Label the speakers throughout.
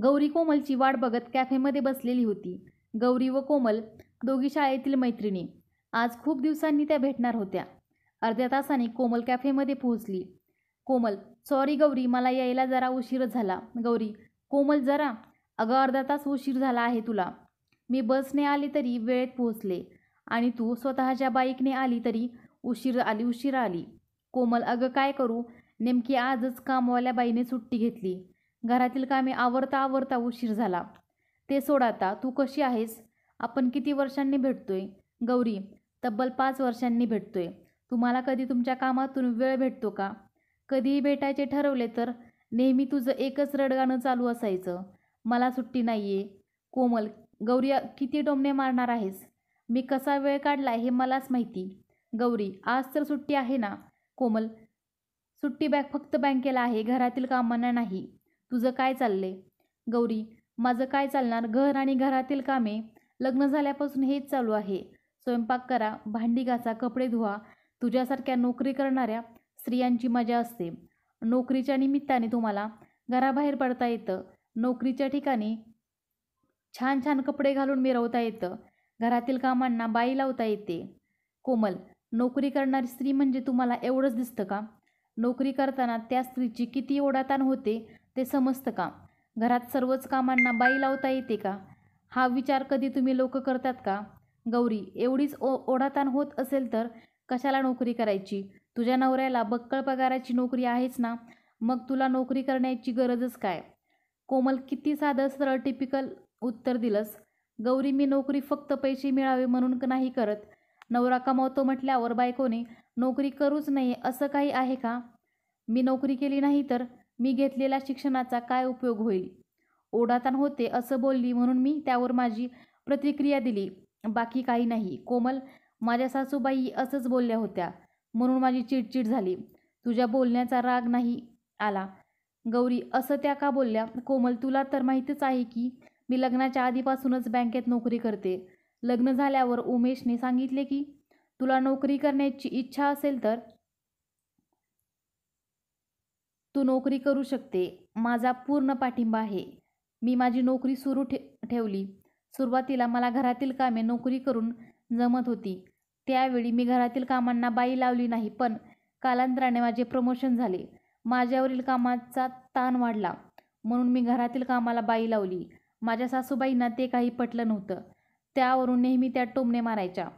Speaker 1: गौरी कोमलची वाट बघत कॅफेमध्ये बसलेली होती गौरी व कोमल दोघी शाळेतील मैत्रिणी आज खूप दिवसांनी त्या भेटणार होत्या अर्ध्या तासाने कोमल कॅफेमध्ये पोहोचली कोमल सॉरी गौरी मला यायला जरा उशीर झाला गौरी कोमल जरा अगं अर्धा तास उशीर झाला आहे तुला मी बसने आले तरी वेळेत पोहोचले आणि तू स्वतःच्या बाईकने आली तरी उशीर आली उशीर आली कोमल अगं काय करू नेमकी आजच कामवाल्या बाईने सुट्टी घेतली घरातील कामे आवरता आवरता उशीर झाला ते सोड आता तू कशी आहेस आपण किती वर्षांनी भेटतोय गौरी तब्बल पाच वर्षांनी भेटतोय तुम्हाला कधी तुमच्या कामातून वेळ भेटतो का कधीही भेटायचे ठरवले तर नेहमी तुझं एकच रडगाणं चालू असायचं मला सुट्टी नाही आहे कोमल गौरी किती डोमणे मारणार आहेस मी कसा वेळ काढला हे मलाच माहिती गौरी आज तर सुट्टी आहे ना कोमल सुट्टी बॅग फक्त बँकेला आहे घरातील कामांना नाही तुझं काय चाललंय गौरी माझं काय चालणार घर आणि घरातील कामे लग्न झाल्यापासून हेच चालू आहे स्वयंपाक करा भांडी घासा कपडे धुवा तुझ्यासारख्या नोकरी करणाऱ्या स्त्रियांची मजा असते नोकरीच्या निमित्ताने तुम्हाला घराबाहेर पडता येतं नोकरीच्या ठिकाणी छान छान कपडे घालून मिरवता येतं घरातील कामांना बाई लावता येते कोमल नोकरी करणारी स्त्री म्हणजे तुम्हाला एवढंच दिसतं का नोकरी करताना त्या स्त्रीची किती ओढाताण होते ते समजतं काम घरात सर्वच कामांना बाई लावता येते का हा विचार कधी तुम्ही लोक करतात का गौरी एवढीच ओ ओढाताण होत असेल तर कशाला नोकरी करायची तुझ्या नवऱ्याला बक्कळ पगाराची नोकरी आहेच ना मग तुला नोकरी करण्याची गरजच काय कोमल किती साधं सरळ टिपिकल उत्तर दिलंस गौरी मी नोकरी फक्त पैसे मिळावे म्हणून नाही करत नवरा कमावतो म्हटल्यावर बायकोने नोकरी करूच नाही असं काही आहे का मी नोकरी केली नाही तर मी घेतलेला शिक्षणाचा काय उपयोग होईल ओढाताण होते असं बोलली म्हणून मी त्यावर माझी प्रतिक्रिया दिली बाकी काही नाही कोमल माझ्या सासूबाई असंच बोलल्या होत्या म्हणून माझी चिडचिड झाली तुझ्या बोलण्याचा राग नाही आला गौरी असं त्या का बोलल्या कोमल तुला तर माहीतच आहे की मी लग्नाच्या आधीपासूनच बँकेत नोकरी करते लग्न झाल्यावर उमेशने सांगितले की तुला नोकरी करण्याची इच्छा असेल तर तू नोकरी करू शकते माझा पूर्ण पाठिंबा आहे मी माझी नोकरी सुरू ठे ठेवली सुरुवातीला मला घरातील कामे नोकरी करून जमत होती त्यावेळी मी घरातील कामांना बाई लावली नाही पण कालांतराने माझे प्रमोशन झाले माझ्यावरील कामाचा ताण वाढला म्हणून मी घरातील कामाला बाई लावली माझ्या सासूबाईंना ते काही पटलं नव्हतं त्यावरून नेहमी त्या टोमणे मारायच्या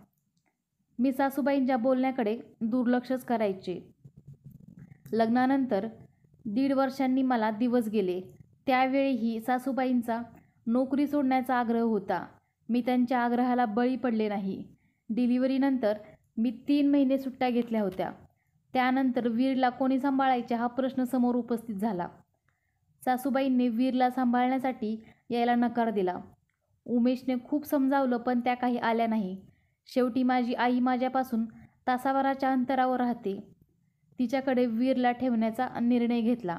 Speaker 1: मी सासूबाईंच्या बोलण्याकडे दुर्लक्षच करायचे लग्नानंतर दीड वर्षांनी मला दिवस गेले त्यावेळीही सासूबाईंचा नोकरी सोडण्याचा आग्रह होता मी त्यांच्या आग्रहाला बळी पडले नाही डिलिव्हरीनंतर मी तीन महिने सुट्ट्या घेतल्या होत्या त्यानंतर वीरला कोणी सांभाळायचे हा प्रश्न समोर उपस्थित झाला सासूबाईंनी वीरला सांभाळण्यासाठी यायला नकार दिला उमेशने खूप समजावलं पण त्या काही आल्या नाही शेवटी माझी आई माझ्यापासून तासाभराच्या अंतरावर राहते तिच्याकडे वीरला ठेवण्याचा निर्णय घेतला